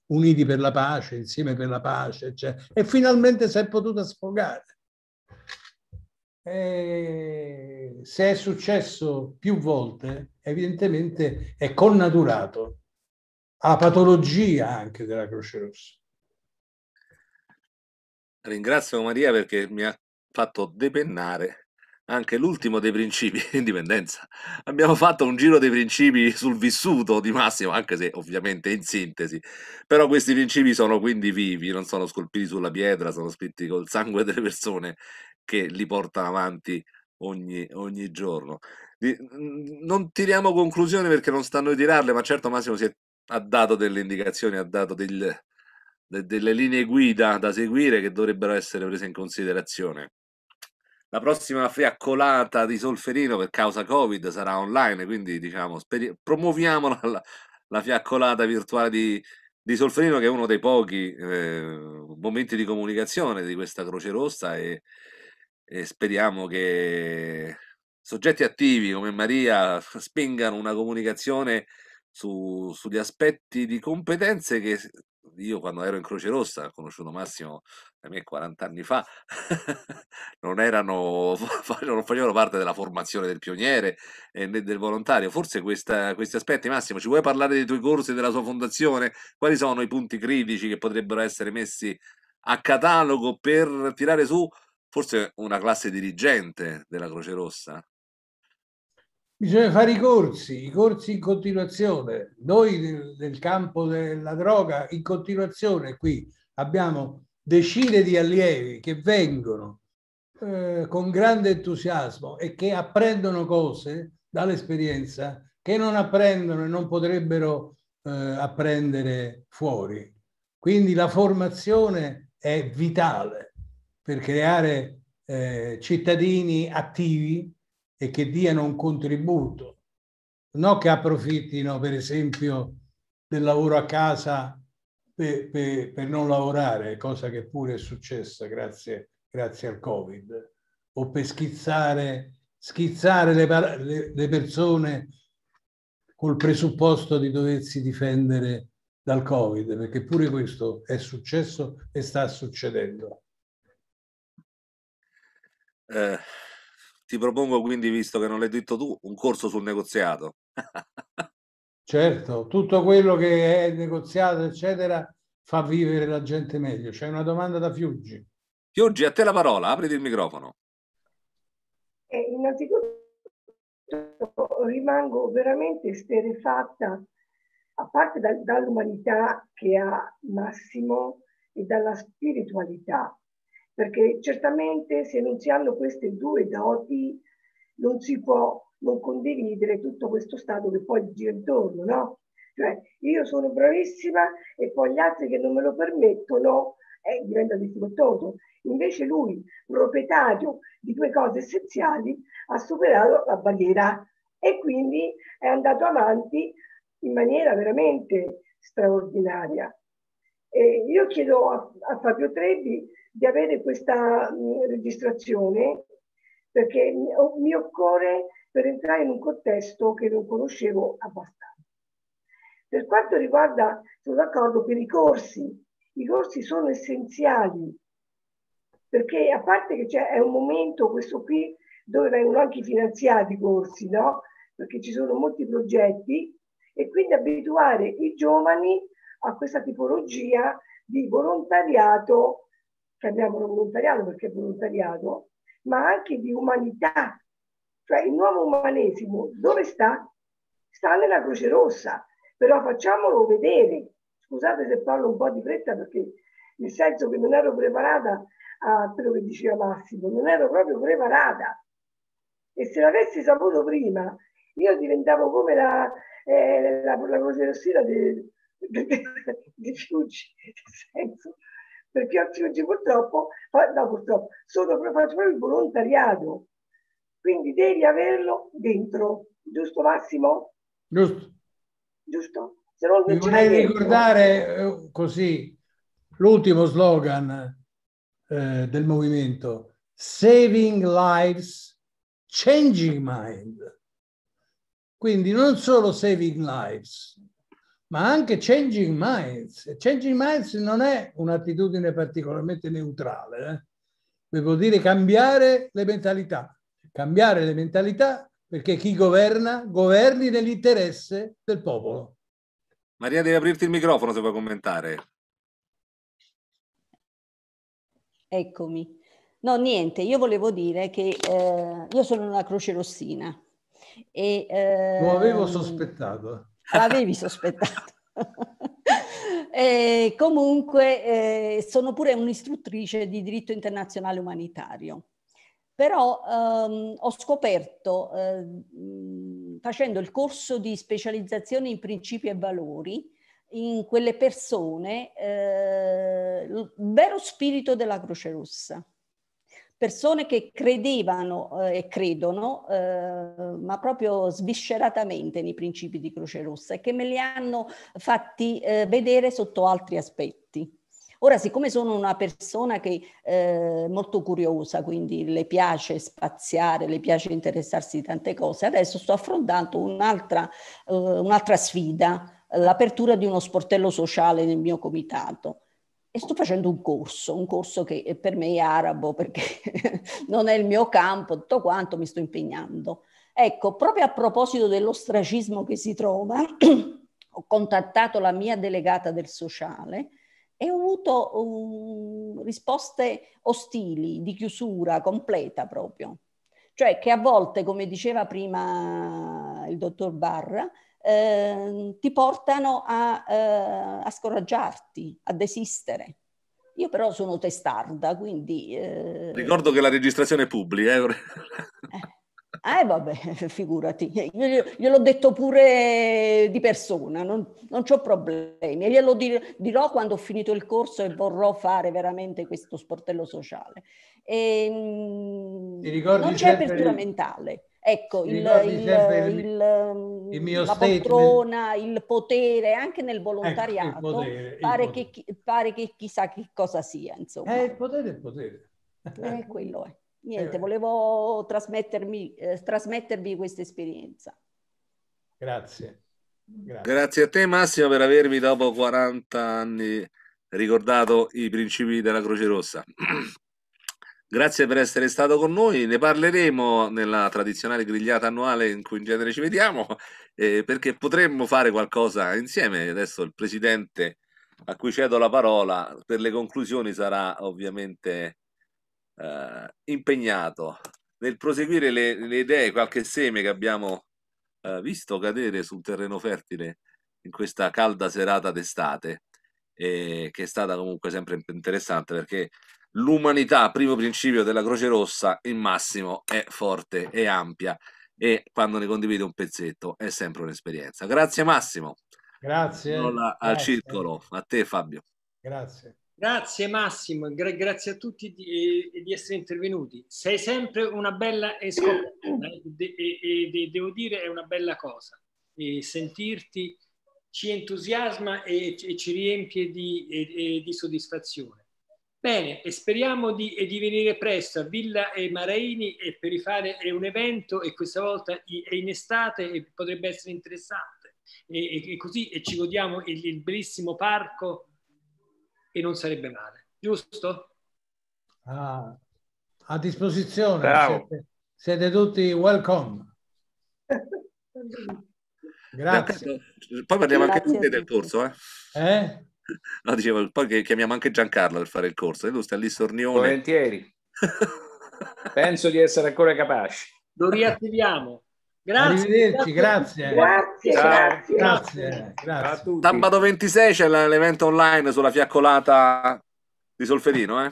Uniti per la pace, insieme per la pace, eccetera. Cioè, e finalmente si è potuta sfogare. E se è successo più volte, evidentemente è connaturato alla patologia anche della Croce Rossa. Ringrazio Maria perché mi ha fatto depennare anche l'ultimo dei principi, indipendenza. Abbiamo fatto un giro dei principi sul vissuto di Massimo, anche se ovviamente in sintesi, però questi principi sono quindi vivi, non sono scolpiti sulla pietra, sono scritti col sangue delle persone che li portano avanti ogni, ogni giorno non tiriamo conclusioni perché non stanno a tirarle, ma certo Massimo si è, ha dato delle indicazioni, ha dato del, de, delle linee guida da seguire che dovrebbero essere prese in considerazione. La prossima fiaccolata di solferino per causa Covid sarà online, quindi diciamo, speri- promuoviamo la, la, fiaccolata virtuale di, di, solferino che è uno dei pochi eh, momenti di comunicazione di questa Croce Rossa e, e speriamo che soggetti attivi come Maria spingano una comunicazione su, sugli aspetti di competenze che io quando ero in Croce Rossa, ho conosciuto Massimo da me 40 anni fa, non, erano, non facevano parte della formazione del pioniere né del volontario. Forse questa, questi aspetti, Massimo, ci vuoi parlare dei tuoi corsi, della sua fondazione? Quali sono i punti critici che potrebbero essere messi a catalogo per tirare su forse una classe dirigente della Croce Rossa? Bisogna fare i corsi, i corsi in continuazione. Noi nel campo della droga in continuazione qui abbiamo decine di allievi che vengono eh, con grande entusiasmo e che apprendono cose dall'esperienza che non apprendono e non potrebbero eh, apprendere fuori. Quindi la formazione è vitale per creare eh, cittadini attivi e che diano un contributo, non che approfittino per esempio del lavoro a casa per, per, per non lavorare, cosa che pure è successa grazie, grazie al Covid, o per schizzare, schizzare le, le, le persone col presupposto di doversi difendere dal Covid, perché pure questo è successo e sta succedendo. Eh, ti propongo quindi, visto che non l'hai detto tu, un corso sul negoziato. certo, tutto quello che è negoziato, eccetera, fa vivere la gente meglio. C'è una domanda da Fiuggi. Fiuggi, a te la parola, apriti il microfono. Eh, innanzitutto rimango veramente sterefatta, a parte da, dall'umanità che ha Massimo e dalla spiritualità perché certamente se non si hanno queste due doti non si può non condividere tutto questo stato che poi gira intorno, no? Cioè io sono bravissima e poi gli altri che non me lo permettono eh, diventa difficoltoso. Invece lui, proprietario di due cose essenziali, ha superato la barriera e quindi è andato avanti in maniera veramente straordinaria. E io chiedo a, a Fabio Trebbi di avere questa mh, registrazione perché mi, mi occorre per entrare in un contesto che non conoscevo abbastanza. Per quanto riguarda, sono d'accordo per i corsi, i corsi sono essenziali perché a parte che c'è, è un momento questo qui dove vengono anche finanziati i corsi, no? Perché ci sono molti progetti e quindi abituare i giovani a questa tipologia di volontariato chiamiamolo volontariato perché è volontariato, ma anche di umanità. Cioè il nuovo umanesimo dove sta? Sta nella Croce Rossa, però facciamolo vedere. Scusate se parlo un po' di fretta perché nel senso che non ero preparata a quello che diceva Massimo, non ero proprio preparata. E se l'avessi saputo prima, io diventavo come la, eh, la, la, croce rossina di Fiuggi, perché oggi, oggi purtroppo, no, purtroppo sono, faccio proprio il volontariato, quindi devi averlo dentro, giusto Massimo? Giusto. Giusto? Se no non Mi vorrei ricordare eh, così l'ultimo slogan eh, del movimento, Saving Lives, Changing Mind. Quindi non solo Saving Lives, ma anche changing minds. Changing minds non è un'attitudine particolarmente neutrale, eh? vuol dire cambiare le mentalità. Cambiare le mentalità perché chi governa governi nell'interesse del popolo. Maria, devi aprirti il microfono se vuoi commentare. Eccomi. No, niente, io volevo dire che eh, io sono una croce rossina. E, eh, Lo avevo ehm, sospettato. L'avevi sospettato. e comunque eh, sono pure un'istruttrice di diritto internazionale umanitario. Però ehm, ho scoperto, eh, facendo il corso di specializzazione in principi e valori, in quelle persone eh, il vero spirito della Croce Rossa persone che credevano eh, e credono, eh, ma proprio svisceratamente nei principi di Croce Rossa e che me li hanno fatti eh, vedere sotto altri aspetti. Ora, siccome sono una persona che è eh, molto curiosa, quindi le piace spaziare, le piace interessarsi di tante cose, adesso sto affrontando un'altra, eh, un'altra sfida, l'apertura di uno sportello sociale nel mio comitato e sto facendo un corso, un corso che eh, per me è arabo perché non è il mio campo, tutto quanto mi sto impegnando. Ecco, proprio a proposito dell'ostracismo che si trova, ho contattato la mia delegata del sociale e ho avuto um, risposte ostili, di chiusura completa proprio. Cioè che a volte, come diceva prima il dottor Barra, Ehm, ti portano a, eh, a, scoraggiarti, a desistere. Io però sono testarda, quindi... Eh... Ricordo che la registrazione è pubblica. Eh. Ah, eh, vabbè, figurati, io gliel'ho detto pure di persona, non, non ho problemi, glielo dirò quando ho finito il corso e vorrò fare veramente questo sportello sociale. E, ehm, Ti ricordi non c'è apertura il... mentale. Ecco, il, il, il, mm, il, mio la poltrona, il potere, anche nel ecco, volontariato, ecco, potere, pare, che, pare, che, chissà che cosa sia, insomma. Eh, il potere è il potere. Eh, quello è. Niente, eh, volevo trasmettermi, eh, trasmettervi questa esperienza. Grazie. Grazie. Grazie a te Massimo per avermi dopo 40 anni ricordato i principi della Croce Rossa. Grazie per essere stato con noi, ne parleremo nella tradizionale grigliata annuale in cui in genere ci vediamo, eh, perché potremmo fare qualcosa insieme. Adesso il Presidente a cui cedo la parola per le conclusioni sarà ovviamente eh, impegnato nel proseguire le, le, idee, qualche seme che abbiamo eh, visto cadere sul terreno fertile in questa calda serata d'estate, eh, che è stata comunque sempre interessante perché l'umanità, primo principio della Croce Rossa, in massimo è forte e ampia e quando ne condivide un pezzetto è sempre un'esperienza. Grazie Massimo. Grazie. Parola al circolo, a te Fabio. Grazie. Grazie Massimo, Gra grazie a tutti di, eh, di, essere intervenuti. Sei sempre una bella e, de e, de devo dire è una bella cosa. E sentirti ci entusiasma e, e ci riempie di, di soddisfazione. Bene, e speriamo di, di, venire presto a Villa e Mareini e per rifare eh, un evento e questa volta è in estate e potrebbe essere interessante. E, e così e ci godiamo il, il bellissimo parco e non sarebbe male, giusto? Ah, a disposizione, siete, siete, tutti welcome. Grazie. Poi parliamo Grazie anche del corso, eh? eh? No, dicevo, poi chiamiamo anche Giancarlo per fare il corso, e tu stai lì sornione. Volentieri. Penso di essere ancora capaci. Lo riattiviamo. Grazie. Arrivederci, grazie. Grazie, grazie. grazie. grazie. A tutti. Sabato 26 c'è l'evento online sulla fiaccolata di Solferino, eh? eh.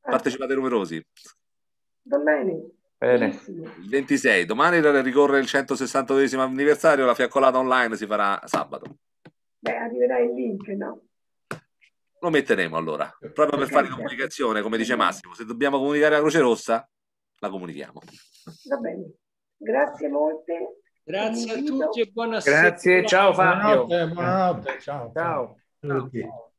Partecipate numerosi. Va Bene. Il 26, domani ricorre il 162 anniversario, la fiaccolata online si farà sabato. Beh, arriverà il link, no? lo metteremo allora, proprio per fare comunicazione, come dice Massimo, se dobbiamo comunicare la Croce Rossa, la comunichiamo. Va bene, grazie molte. Grazie a tutti e buonasera. Grazie, ciao Fabio. Buonanotte, buonanotte, ciao. ciao. ciao. ciao.